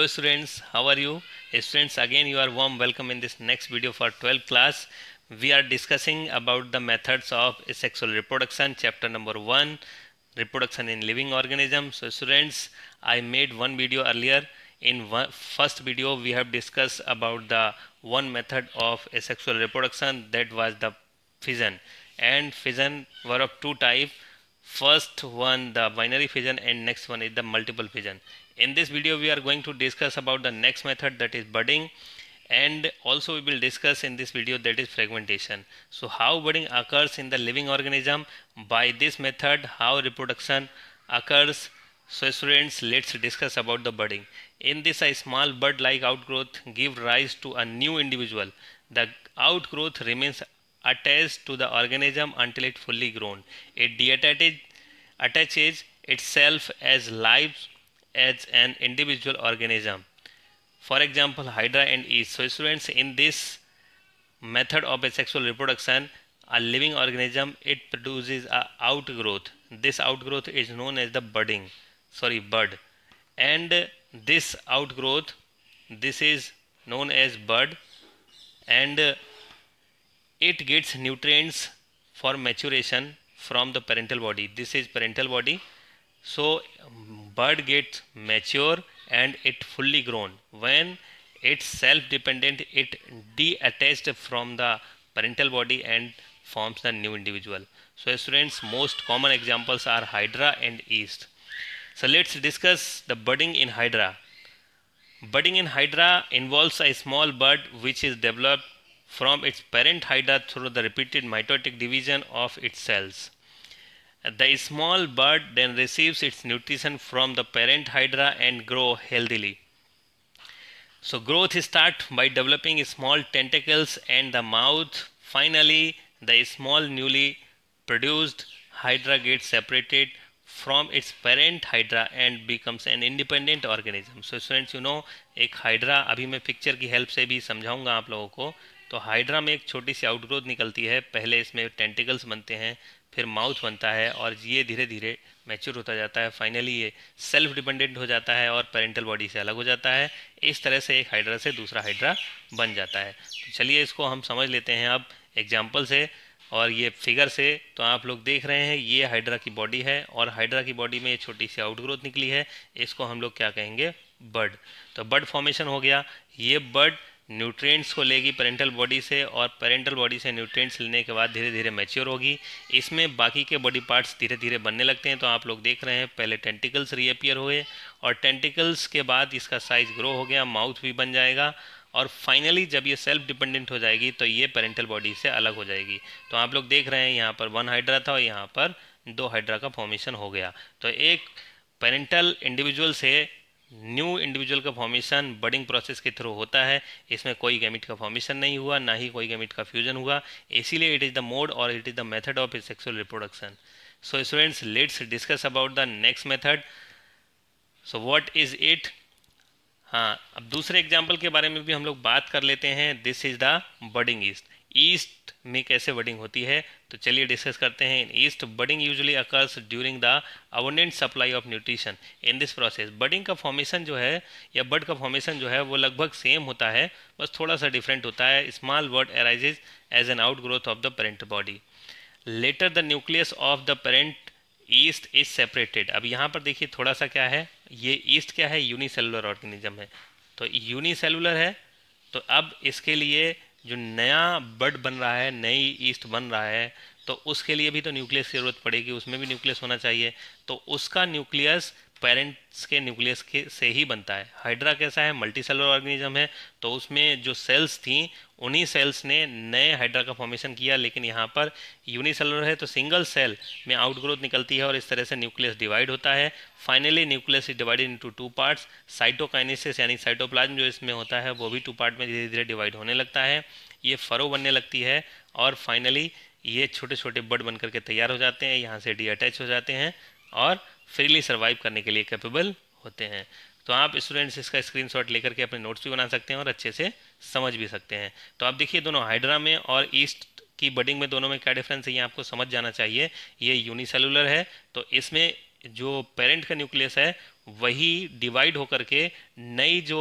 hello students how are you students again you are warm welcome in this next video for 12th class we are discussing about the methods of sexual reproduction chapter number 1 reproduction in living organism so students i made one video earlier in one, first video we have discussed about the one method of asexual reproduction that was the fission and fission were of two type first one the binary fission and next one is the multiple fission in this video we are going to discuss about the next method that is budding and also we will discuss in this video that is fragmentation so how budding occurs in the living organism by this method how reproduction occurs so students let's discuss about the budding in this a small bud like outgrowth give rise to a new individual the outgrowth remains attached to the organism until it fully grown it deattaches itself as lives as an individual organism. For example, Hydra and yeast. So students, in this method of asexual reproduction, a living organism, it produces a outgrowth. This outgrowth is known as the budding, sorry, bud. And this outgrowth, this is known as bud and it gets nutrients for maturation from the parental body. This is parental body. So bird gets mature and it fully grown when it's self-dependent it detached from the parental body and forms the new individual so students most common examples are hydra and yeast so let's discuss the budding in hydra budding in hydra involves a small bud which is developed from its parent hydra through the repeated mitotic division of its cells The small bird then receives its nutrition from the parent hydra and grow healthily. So growth starts by developing small tentacles and the mouth. Finally, the small newly produced hydra gets separated from its parent hydra and becomes an independent organism. So students, you know, एक hydra अभी मैं picture की help से भी समझाऊंगा आप लोगों को तो हाइड्रा में एक छोटी सी आउटग्रोथ निकलती है पहले इसमें टेंटिकल्स बनते हैं फिर माउथ बनता है और ये धीरे धीरे मैच्योर होता जाता है फाइनली ये सेल्फ डिपेंडेंट हो जाता है और पेरेंटल बॉडी से अलग हो जाता है इस तरह से एक हाइड्रा से दूसरा हाइड्रा बन जाता है तो चलिए इसको हम समझ लेते हैं अब एग्जाम्पल से और ये फिगर से तो आप लोग देख रहे हैं ये हाइड्रा की बॉडी है और हाइड्रा की बॉडी में ये छोटी सी आउटग्रोथ निकली है इसको हम लोग क्या कहेंगे बर्ड तो बर्ड फॉर्मेशन हो गया ये बर्ड न्यूट्रिएंट्स को लेगी पेरेंटल बॉडी से और पेरेंटल बॉडी से न्यूट्रिएंट्स लेने के बाद धीरे धीरे मैच्योर होगी इसमें बाकी के बॉडी पार्ट्स धीरे धीरे बनने लगते हैं तो आप लोग देख रहे हैं पहले टेंटिकल्स रीअपियर हुए और टेंटिकल्स के बाद इसका साइज़ ग्रो हो गया माउथ भी बन जाएगा और फाइनली जब ये सेल्फ डिपेंडेंट हो जाएगी तो ये पेरेंटल बॉडी से अलग हो जाएगी तो आप लोग देख रहे हैं यहाँ पर वन हाइड्रा था और यहाँ पर दो हाइड्रा का फॉर्मेशन हो गया तो एक पेरेंटल इंडिविजुअल से न्यू इंडिविजुअल का फॉर्मेशन बडिंग प्रोसेस के थ्रू होता है इसमें कोई गैमिट का फॉर्मेशन नहीं हुआ ना ही कोई गैमिट का फ्यूजन हुआ इसीलिए इट इज़ द मोड और it is the method of sexual reproduction so students let's discuss about the next method so what is it हाँ अब दूसरे एग्जाम्पल के बारे में भी हम लोग बात कर लेते हैं this is the budding yeast yeast में कैसे बडिंग होती है तो चलिए डिस्कस करते हैं in yeast budding usually occurs during the abundant supply of nutrition in this process budding का फॉर्मेशन जो है या बड का फॉर्मेशन जो है वो लगभग सेम होता है बस थोड़ा सा डिफरेंट होता है small word arises as an outgrowth of the parent body later the nucleus of the parent yeast is separated अब यहाँ पर देखिए थोड़ा सा क्या है ये ईस्ट क्या है यूनिसेलुलर ऑर्गेनिज्म है तो यूनिसेलुलर है तो अब इसके लिए जो नया बर्ड बन रहा है नई ईस्ट बन रहा है तो उसके लिए भी तो न्यूक्लियस की ज़रूरत पड़ेगी उसमें भी न्यूक्लियस होना चाहिए तो उसका न्यूक्लियस पेरेंट्स के न्यूक्लियस के से ही बनता है हाइड्रा कैसा है मल्टी सेलर ऑर्गेनिज्म है तो उसमें जो सेल्स थी उन्हीं सेल्स ने नए हाइड्रा का फॉर्मेशन किया लेकिन यहाँ पर यूनिसेलर है तो सिंगल सेल में आउटग्रोथ निकलती है और इस तरह से न्यूक्लियस डिवाइड होता है finally nucleus is divided into two parts cytokinesis यानी साइटोप्लाज्म जो इसमें होता है वो भी टू पार्ट में धीरे धीरे डिवाइड होने लगता है ये फरो बनने लगती है और फाइनली ये छोटे छोटे बड बन करके तैयार हो जाते हैं यहाँ से डी अटैच हो जाते हैं और फ्रीली सर्वाइव करने के लिए कैपेबल होते हैं तो आप स्टूडेंट्स इसका स्क्रीनशॉट लेकर के अपने नोट्स भी बना सकते हैं और अच्छे से समझ भी सकते हैं तो आप देखिए दोनों हाइड्रा में और ईस्ट की बडिंग में दोनों में क्या डिफरेंस है ये आपको समझ जाना चाहिए ये यूनिसेलुलर है तो इसमें जो पेरेंट का न्यूक्लियस है वही डिवाइड होकर के नई जो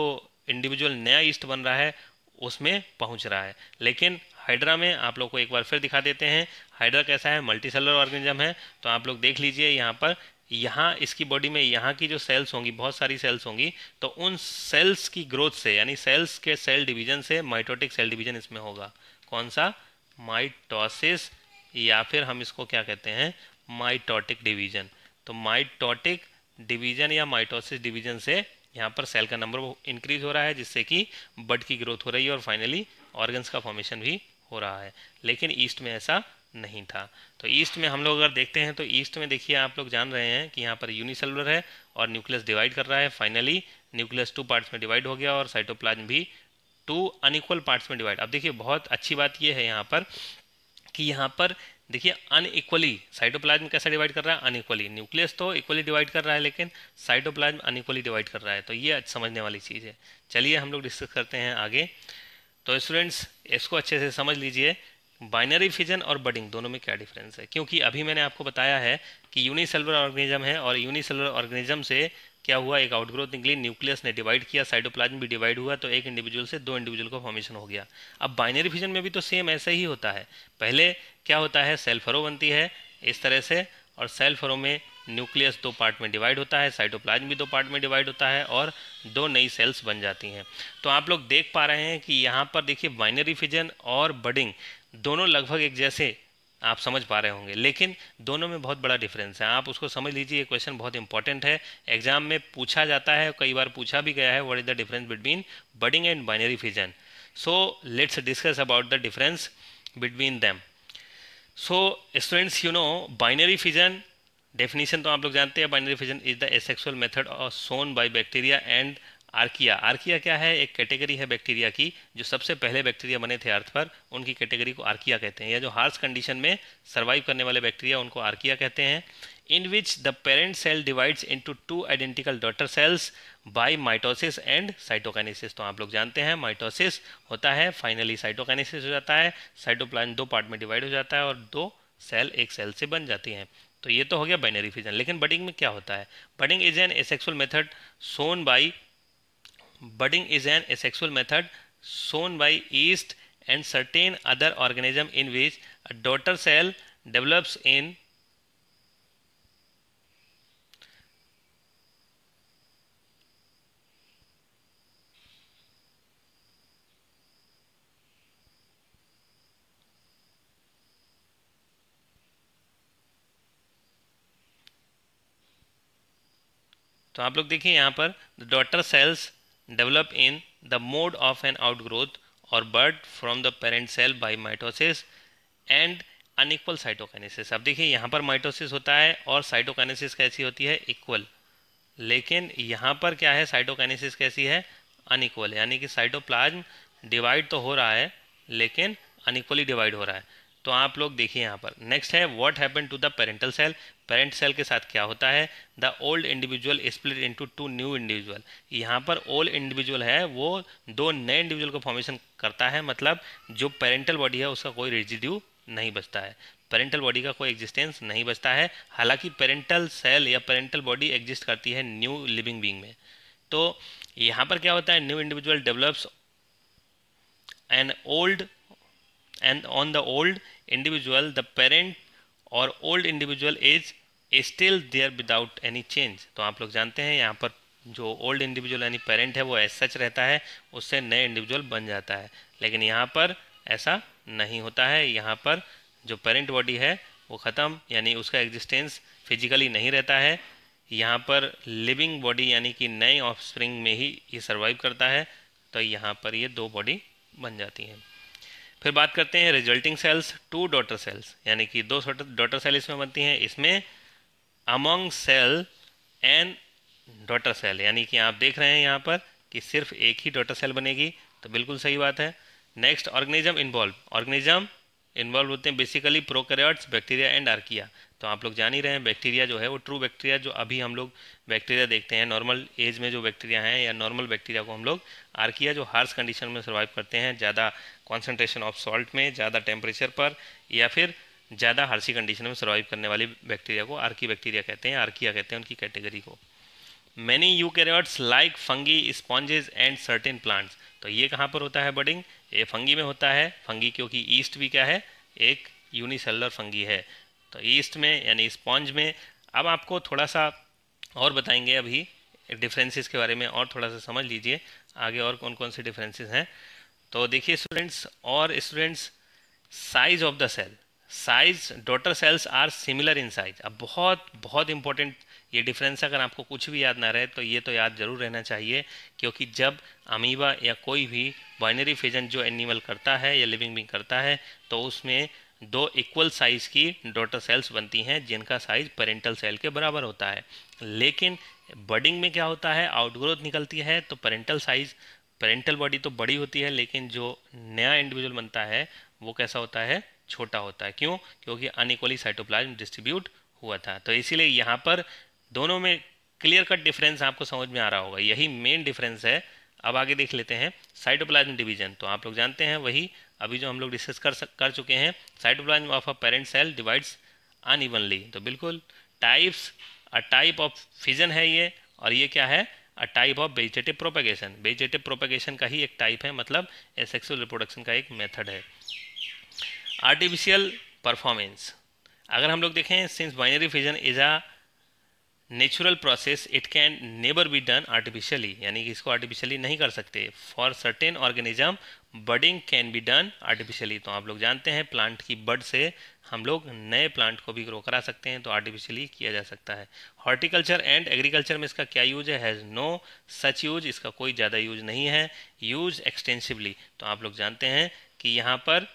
इंडिविजुअल नया ईस्ट बन रहा है उसमें पहुंच रहा है लेकिन हाइड्रा में आप लोग को एक बार फिर दिखा देते हैं हाइड्रा कैसा है मल्टी सेलर ऑर्गेनिज्म है तो आप लोग देख लीजिए यहाँ पर यहाँ इसकी बॉडी में यहाँ की जो सेल्स होंगी बहुत सारी सेल्स होंगी तो उन सेल्स की ग्रोथ से यानी सेल्स के सेल डिवीजन से माइटोटिक सेल डिवीजन इसमें होगा कौन सा माइटोसिस या फिर हम इसको क्या कहते हैं माइटोटिक डिवीजन तो माइटोटिक डिवीजन या माइटोसिस डिवीजन से यहाँ पर सेल का नंबर इंक्रीज हो रहा है जिससे कि बड की ग्रोथ हो रही है और फाइनली ऑर्गन्स का फॉर्मेशन भी हो रहा है लेकिन ईस्ट में ऐसा नहीं था तो ईस्ट में हम लोग अगर देखते हैं तो ईस्ट में देखिए आप लोग जान रहे हैं कि यहाँ पर यूनिसेलुलर है और न्यूक्लियस डिवाइड कर रहा है फाइनली न्यूक्लियस टू पार्ट्स में डिवाइड हो गया और साइटोप्लाज्म भी टू अनइक्वल पार्ट्स में डिवाइड अब देखिए बहुत अच्छी बात यह है यहाँ पर कि यहाँ पर देखिए अनइक्वली साइटोप्लाज्म कैसा डिवाइड कर रहा है अनइक्वली न्यूक्लियस तो इक्वली डिवाइड कर रहा है लेकिन साइटोप्लाज्म अनइक्वली डिवाइड कर रहा है तो ये समझने वाली चीज़ है चलिए हम लोग डिस्कस करते हैं आगे तो स्टूडेंट्स इसको अच्छे से समझ लीजिए बाइनरी फिजन और बडिंग दोनों में क्या डिफरेंस है क्योंकि अभी मैंने आपको बताया है कि यूनिसेलुलर ऑर्गेनिज्म है और यूनिसेलुलर ऑर्गेनिज्म से क्या हुआ एक आउटग्रोथ निकली न्यूक्लियस ने डिवाइड किया साइटोप्लाज्म भी डिवाइड हुआ तो एक इंडिविजुअल से दो इंडिविजुअल का फॉर्मेशन हो गया अब बाइनरी फिजन में भी तो सेम ऐसे ही होता है पहले क्या होता है सेल फरो बनती है इस तरह से और सेल फरो में न्यूक्लियस दो पार्ट में डिवाइड होता है साइटोप्लाज्म भी दो पार्ट में डिवाइड होता है और दो नई सेल्स बन जाती हैं तो आप लोग देख पा रहे हैं कि यहाँ पर देखिए बाइनरी फिजन और बडिंग दोनों लगभग एक जैसे आप समझ पा रहे होंगे लेकिन दोनों में बहुत बड़ा डिफरेंस है आप उसको समझ लीजिए ये क्वेश्चन बहुत इंपॉर्टेंट है एग्जाम में पूछा जाता है कई बार पूछा भी गया है what is the difference between budding and binary fission so let's discuss about the difference between them so students you know binary fission definition तो आप लोग जानते हैं binary fission is the asexual method of shown by bacteria and archaea archaea क्या है एक category है bacteria की जो सबसे पहले बैक्टीरिया बने थे अर्थ पर उनकी कैटेगरी को आर्किया कहते हैं या जो हार्स कंडीशन में सर्वाइव करने वाले बैक्टीरिया उनको आर्किया कहते हैं in which the parent cell divides into two identical daughter cells by mitosis and cytokinesis तो आप लोग जानते हैं माइटोसिस होता है फाइनली साइटोकाइनेसिस हो जाता है साइटोप्लाज्म दो पार्ट में डिवाइड हो जाता है और दो सेल एक सेल से बन जाती हैं तो ये तो हो गया बाइनरी फिजन लेकिन बडिंग में क्या होता है budding is an asexual method shown by budding is an asexual method sown by yeast and certain other organism in which a daughter cell develops in तो आप लोग देखिए यहाँ पर daughter cells develop in the mode of an outgrowth or bud from the parent cell by mitosis and unequal cytokinesis अब देखिए यहाँ पर माइटोसिस होता है और साइटोकाइनेसिस कैसी होती है इक्वल लेकिन यहाँ पर क्या है साइटोकाइनेसिस कैसी है अनइक्वल यानी कि साइटोप्लाज्म डिवाइड तो हो रहा है लेकिन अनइक्वली डिवाइड हो रहा है तो आप लोग देखिए यहाँ पर नेक्स्ट है what happen to the parental cell parent cell के साथ क्या होता है the old individual split into two new individual यहाँ पर ओल्ड इंडिविजुअल है वो दो नए इंडिविजुअल को फॉर्मेशन करता है मतलब जो पेरेंटल बॉडी है उसका कोई रिजिड्यू नहीं बचता है पेरेंटल बॉडी का कोई एग्जिस्टेंस नहीं बचता है हालांकि पेरेंटल सेल या पेरेंटल बॉडी एग्जिस्ट करती है न्यू लिविंग बींग में तो यहाँ पर क्या होता है new individual develops an old and on the old individual the parent और old individual is still there without any change तो आप लोग जानते हैं यहाँ पर जो ओल्ड इंडिविजुअल यानी पेरेंट है वो एज सच रहता है उससे नए इंडिविजुअल बन जाता है लेकिन यहाँ पर ऐसा नहीं होता है यहाँ पर जो पेरेंट बॉडी है वो ख़त्म यानी उसका एग्जिस्टेंस फिजिकली नहीं रहता है यहाँ पर लिविंग बॉडी यानी कि नए ऑफ में ही ये सर्वाइव करता है तो यहाँ पर ये दो बॉडी बन जाती हैं फिर बात करते हैं resulting cells two daughter cells यानी कि दो डॉटर सेल इसमें बनती हैं इसमें among cell and daughter cell यानी कि आप देख रहे हैं यहाँ पर कि सिर्फ एक ही डॉटर सेल बनेगी तो बिल्कुल सही बात है next organism involve organism involve होते हैं basically prokaryotes bacteria and archaea तो आप लोग जान ही रहे हैं बैक्टीरिया जो है वो ट्रू बैक्टीरिया जो अभी हम लोग बैक्टीरिया देखते हैं नॉर्मल एज में जो बैक्टीरिया हैं या नॉर्मल बैक्टीरिया को हम लोग आर्किया जो हार्स कंडीशन में सर्वाइव करते हैं ज़्यादा कॉन्सेंट्रेशन ऑफ सॉल्ट में ज़्यादा टेम्परेचर पर या फिर ज़्यादा हार्सी कंडीशन में सर्वाइव करने वाली बैक्टीरिया को आर्की बैक्टीरिया कहते हैं आर्किया कहते हैं उनकी कैटेगरी को many eukaryotes like fungi sponges and certain plants तो ये कहाँ पर होता है बडिंग ये फंगी में होता है फंगी क्योंकि ईस्ट भी क्या है एक यूनिसेलर फंगी है तो ईस्ट में यानी स्पॉन्ज में अब आपको थोड़ा सा और बताएंगे अभी डिफरेंसेस के बारे में और थोड़ा सा समझ लीजिए आगे और कौन कौन से डिफरेंसेस हैं तो देखिए स्टूडेंट्स और students size of the cell size daughter cells are similar in size अब बहुत बहुत इंपॉर्टेंट ये डिफरेंस अगर आपको कुछ भी याद ना रहे तो ये तो याद जरूर रहना चाहिए क्योंकि जब अमीबा या कोई भी बाइनरी फिजन जो एनिमल करता है या लिविंग बिंग करता है तो उसमें दो इक्वल साइज की डॉटर सेल्स बनती हैं जिनका साइज पेरेंटल सेल के बराबर होता है लेकिन बडिंग में क्या होता है आउटग्रोथ निकलती है तो पेरेंटल साइज पेरेंटल बॉडी तो बड़ी होती है लेकिन जो नया इंडिविजुअल बनता है वो कैसा होता है छोटा होता है क्यों क्योंकि अनइक्वली साइटोप्लाज्म डिस्ट्रीब्यूट हुआ था तो इसीलिए यहाँ पर दोनों में क्लियर कट डिफरेंस आपको समझ में आ रहा होगा यही मेन डिफरेंस है अब आगे देख लेते हैं साइटोप्लाज्म डिवीजन तो आप लोग जानते हैं वही अभी जो हम लोग डिस्कस कर कर चुके हैं branch of a parent cell divides unevenly तो बिल्कुल types a type of fission है ये और ये क्या है a type of vegetative propagation vegetative propagation का ही एक टाइप है मतलब सेक्सुअल रिप्रोडक्शन का एक मेथड है आर्टिफिशियल परफॉर्मेंस अगर हम लोग देखें since binary fission is a natural process it can never be done artificially यानी कि इसको आर्टिफिशियली नहीं कर सकते for certain organism budding can be done artificially तो आप लोग जानते हैं प्लांट की बड से हम लोग नए प्लांट को भी ग्रो करा सकते हैं तो आर्टिफिशियली किया जा सकता है हॉर्टिकल्चर एंड एग्रीकल्चर में इसका क्या यूज है हैज़ नो सच यूज इसका कोई ज़्यादा यूज नहीं है यूज एक्सटेंसिवली तो आप लोग जानते हैं कि यहाँ पर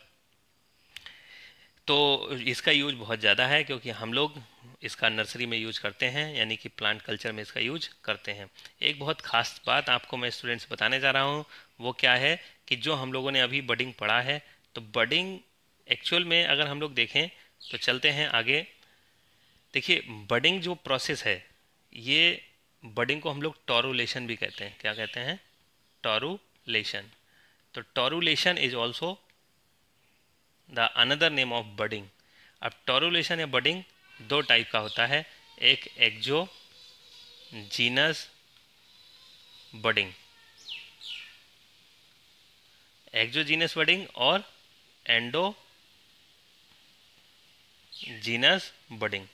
तो इसका यूज बहुत ज़्यादा है क्योंकि हम लोग इसका नर्सरी में यूज करते हैं यानी कि प्लांट कल्चर में इसका यूज करते हैं एक बहुत खास बात आपको मैं स्टूडेंट्स बताने जा रहा हूँ वो क्या है कि जो हम लोगों ने अभी बडिंग पढ़ा है तो बडिंग एक्चुअल में अगर हम लोग देखें तो चलते हैं आगे देखिए बडिंग जो प्रोसेस है ये बडिंग को हम लोग टॉरूलेशन भी कहते हैं क्या कहते हैं टॉरूलेशन तो torulation is also the another name of budding अब टोरुलेशन या बडिंग दो टाइप का होता है एक exogenous budding exogenous budding और एंडो जीनस बडिंग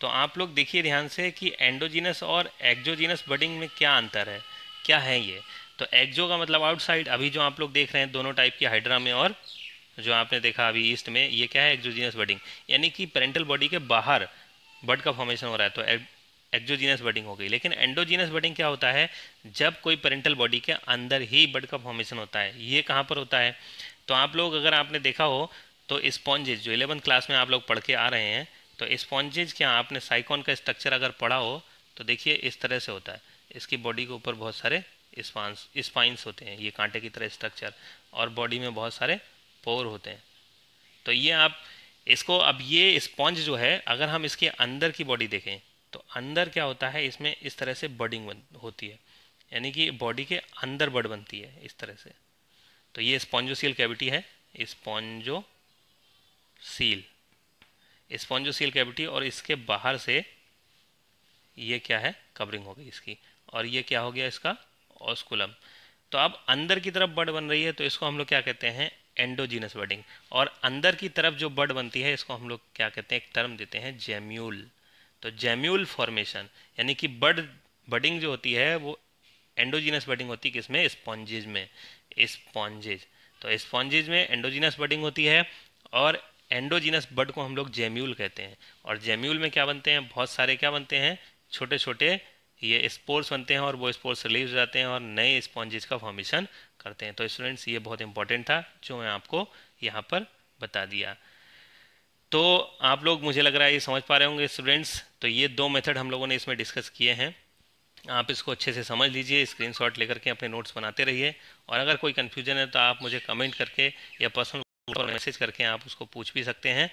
तो आप लोग देखिए ध्यान से कि एंडोजीनस और एक्जोजीनस बडिंग में क्या अंतर है क्या है ये तो एक्जो का मतलब आउटसाइड अभी जो आप लोग देख रहे हैं दोनों टाइप की हाइड्रा में और जो आपने देखा अभी ईस्ट में ये क्या है एक्जोजीनस बडिंग यानी कि पेरेंटल बॉडी के बाहर बड का फॉर्मेशन हो रहा है तो एक्जोजीनस बर्डिंग हो गई लेकिन एंडोजीनस बर्डिंग क्या होता है जब कोई पेरेंटल बॉडी के अंदर ही बर्ड का फॉर्मेशन होता है ये कहाँ पर होता है तो आप लोग अगर आपने देखा हो तो स्पॉन्जेज जो इलेवंथ क्लास में आप लोग पढ़ के आ रहे हैं तो स्पॉन्जेज क्या आपने साइकॉन का स्ट्रक्चर अगर पढ़ा हो तो देखिए इस तरह से होता है इसकी बॉडी के ऊपर बहुत सारे स्पांस स्पाइंस होते हैं ये कांटे की तरह स्ट्रक्चर और बॉडी में बहुत सारे पोर होते हैं तो ये आप इसको अब ये स्पॉन्ज जो है अगर हम इसके अंदर की बॉडी देखें तो अंदर क्या होता है इसमें इस तरह से बडिंग बन होती है यानी कि बॉडी के अंदर बड बनती है इस तरह से तो ये स्पॉन्जोसील कैविटी है स्पॉन्जो सील स्पॉन्जोसील कैविटी और इसके बाहर से ये क्या है कवरिंग हो गई इसकी और ये क्या हो गया इसका ऑस्कुलम तो अब अंदर की तरफ बड बन रही है तो इसको हम लोग क्या कहते हैं एंडोजीनस बडिंग और अंदर की तरफ जो बड बनती है इसको हम लोग क्या कहते हैं एक टर्म देते हैं जेम्यूल तो जेम्यूल फॉर्मेशन यानी कि बड बडिंग जो होती है वो एंडोजिनस बडिंग होती है किसमें स्पॉन्जेज में स्पॉन्जेज तो स्पॉन्जेज में एंडोजिनस बडिंग होती है और एंडोजिनस बड को हम लोग जेम्यूल कहते हैं और जेम्यूल में क्या बनते हैं बहुत सारे क्या बनते हैं छोटे छोटे ये स्पोर्ट्स बनते हैं और वो स्पोर्ट्स रिलीज हो जाते हैं और नए स्पॉन्जेज का फॉर्मेशन करते हैं तो स्टूडेंट्स ये बहुत इंपॉर्टेंट था जो मैं आपको यहाँ पर बता दिया तो आप लोग मुझे लग रहा है ये समझ पा रहे होंगे स्टूडेंट्स तो ये दो मेथड हम लोगों ने इसमें डिस्कस किए हैं आप इसको अच्छे से समझ लीजिए स्क्रीनशॉट लेकर के अपने नोट्स बनाते रहिए और अगर कोई कन्फ्यूजन है तो आप मुझे कमेंट करके या पर्सनल पर मैसेज करके आप उसको पूछ भी सकते हैं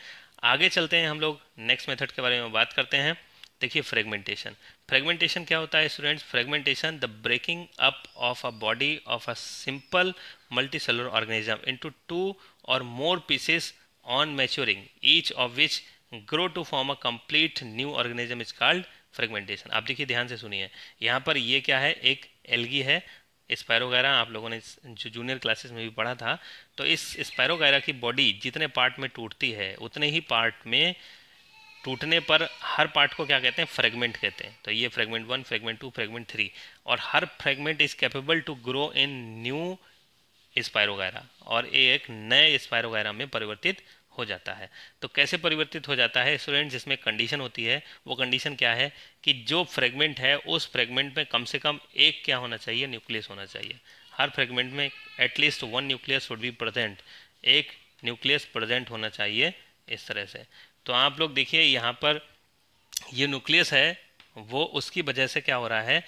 आगे चलते हैं हम लोग नेक्स्ट मेथड के बारे में बात करते हैं देखिए फ्रेगमेंटेशन फ्रेगमेंटेशन क्या होता है students fragmentation the breaking up of a body of a simple multicellular organism into two or more pieces on maturing each of which grow to form a complete new organism is called fragmentation आप देखिए ध्यान से सुनिए यहाँ पर ये क्या है एक एलगी है स्पायरोगैरा आप लोगों ने जो जूनियर क्लासेस में भी पढ़ा था तो इस स्पायरोगैरा की बॉडी जितने पार्ट में टूटती है उतने ही पार्ट में टूटने पर हर पार्ट को क्या कहते हैं फ्रेगमेंट कहते हैं तो ये fragment one fragment two fragment three और हर fragment is capable to grow in new spirogyra और ये एक नए स्पायरोगैरा में परिवर्तित हो जाता है तो कैसे परिवर्तित हो जाता है स्टूडेंट जिसमें कंडीशन होती है वो कंडीशन क्या है कि जो फ्रेगमेंट है उस फ्रेगमेंट में कम से कम एक क्या होना चाहिए न्यूक्लियस होना चाहिए हर फ्रेगमेंट में at least one nucleus would be present एक न्यूक्लियस प्रजेंट होना चाहिए इस तरह से तो आप लोग देखिए यहाँ पर ये न्यूक्लियस है वो उसकी वजह से क्या हो रहा है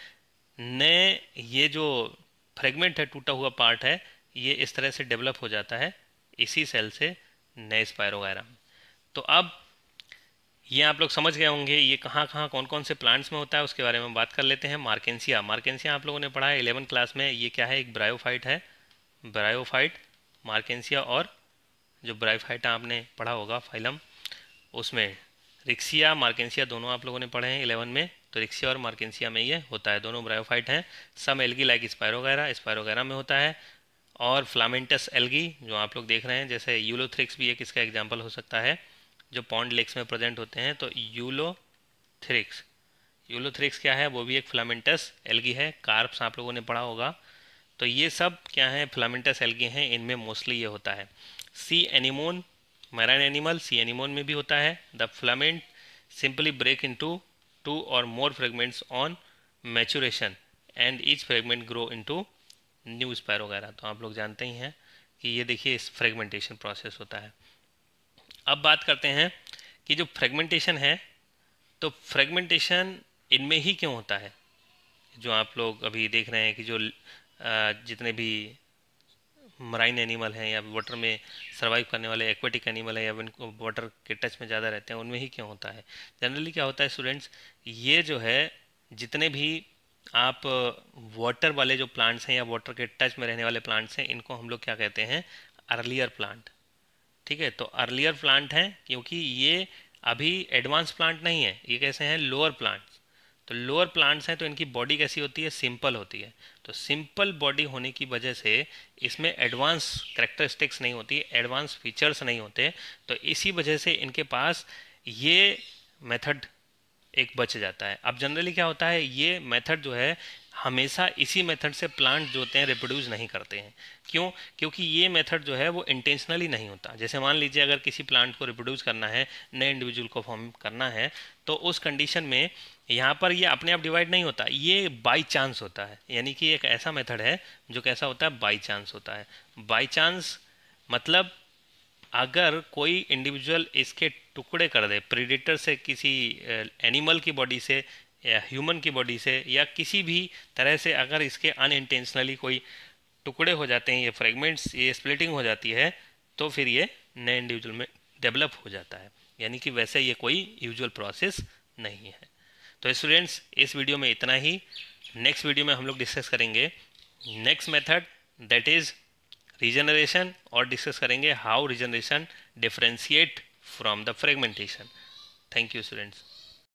नए ये जो फ्रेगमेंट है टूटा हुआ पार्ट है ये इस तरह से डेवलप हो जाता है इसी सेल से नए स्पायर वगैरह तो अब ये आप लोग समझ गए होंगे ये कहाँ कहाँ कौन कौन से प्लांट्स में होता है उसके बारे में बात कर लेते हैं मार्केंसिया मार्केंसिया आप लोगों ने पढ़ा है इलेवन क्लास में ये क्या है एक ब्रायोफाइट है ब्रायोफाइट मार्केंसिया और जो ब्रायोफाइट आपने पढ़ा होगा फाइलम उसमें रिक्सिया मार्केंसिया दोनों आप लोगों ने पढ़े हैं इलेवन में तो रिक्सिया और मार्केंसिया में ये होता है दोनों ब्रायोफाइट हैं some algae like spirogyra spirogyra में होता है और फ्लामेंटस एल्गी जो आप लोग देख रहे हैं जैसे यूलोथ्रिक्स भी एक इसका एग्जाम्पल हो सकता है जो पॉन्ड लेक्स में प्रेजेंट होते हैं तो यूलोथ्रिक्स यूलोथ्रिक्स क्या है वो भी एक फ्लामेंटस एल्गी है कार्प्स आप लोगों ने पढ़ा होगा तो ये सब क्या है फ्लामेंटस एल्गी हैं इनमें मोस्टली ये होता है sea anemone marine animal sea anemone में भी होता है the filament simply break in two or more fragments on maturation and each fragment grow to news pair वगैरह तो आप लोग जानते ही हैं कि ये देखिए इस फ्रेगमेंटेशन प्रोसेस होता है अब बात करते हैं कि जो फ्रेगमेंटेशन है तो फ्रेगमेंटेशन इनमें ही क्यों होता है जो आप लोग अभी देख रहे हैं कि जो जितने भी मराइन एनिमल हैं या वाटर में सर्वाइव करने वाले एक्वेटिक एनिमल हैं या इनको वाटर के टच में ज़्यादा रहते हैं उनमें ही क्यों होता है जनरली क्या होता है स्टूडेंट्स ये जो है जितने भी आप वाटर वाले जो प्लांट्स हैं या वाटर के टच में रहने वाले प्लांट्स हैं इनको हम लोग क्या कहते हैं अर्लियर प्लांट ठीक है तो अर्लियर प्लांट हैं क्योंकि ये अभी एडवांस प्लांट नहीं है ये कैसे हैं लोअर प्लांट्स तो लोअर प्लांट्स हैं तो इनकी बॉडी कैसी होती है सिंपल होती है तो सिंपल बॉडी होने की वजह से इसमें एडवांस करेक्टरिस्टिक्स नहीं होती एडवांस फीचर्स नहीं होते तो इसी वजह से इनके पास ये मेथड एक बच जाता है अब जनरली क्या होता है ये मेथड जो है हमेशा इसी मेथड से प्लांट जो होते हैं रिप्रोड्यूस नहीं करते हैं क्यों क्योंकि ये मेथड जो है वो इंटेंशनली नहीं होता जैसे मान लीजिए अगर किसी प्लांट को रिप्रोड्यूस करना है नए इंडिविजुअल को फॉर्म करना है तो उस कंडीशन में यहाँ पर ये अपने आप डिवाइड नहीं होता ये बाई चांस होता है यानी कि एक ऐसा मेथड है जो कैसा होता है बाई चांस होता है बाई चांस मतलब अगर कोई इंडिविजुअल इसके टुकड़े कर दे प्रीडेटर से किसी एनिमल की बॉडी से या ह्यूमन की बॉडी से या किसी भी तरह से अगर इसके अनइंटेंशनली कोई टुकड़े हो जाते हैं ये फ्रेगमेंट्स ये स्प्लिटिंग हो जाती है तो फिर ये नए इंडिविजुअल में डेवलप हो जाता है यानी कि वैसे ये कोई यूजुअल प्रोसेस नहीं है तो स्टूडेंट्स इस वीडियो में इतना ही नेक्स्ट वीडियो में हम लोग डिस्कस करेंगे next method that is regeneration और डिस्कस करेंगे how regeneration differentiate from the fragmentation thank you students